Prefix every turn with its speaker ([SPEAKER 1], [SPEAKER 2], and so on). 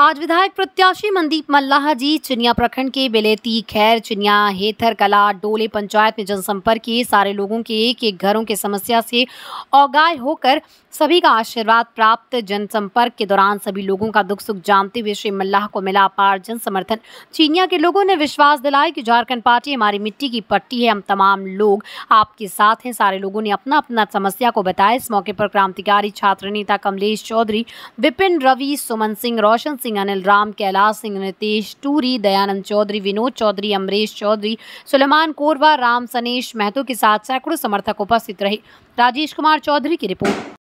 [SPEAKER 1] आज विधायक प्रत्याशी मनदीप मल्लाह जी चिनिया प्रखंड के बेलेती खैर चिनिया हेथर कला डोले पंचायत में जनसंपर्क किए सारे लोगों के एक एक घरों की समस्या से अवगाय होकर सभी का आशीर्वाद प्राप्त जनसंपर्क के दौरान सभी लोगों का दुख सुख जानते हुए श्री मल्लाह को मिला अपार जन समर्थन चीनिया के लोगों ने विश्वास दिलाया कि झारखंड पार्टी हमारी मिट्टी की पट्टी है हम तमाम लोग आपके साथ हैं सारे लोगों ने अपना अपना समस्या को बताया इस मौके पर क्रांतिकारी छात्र नेता कमलेश चौधरी विपिन रवि सुमन सिंह रोशन सिंह सिंह अनिल राम कैलाश सिंह नितेश टूरी दयानंद चौधरी विनोद चौधरी अमरेश चौधरी सुलेमान कोरवा राम सनेश महतो के साथ सैकड़ों समर्थक उपस्थित रहे राजेश कुमार चौधरी की रिपोर्ट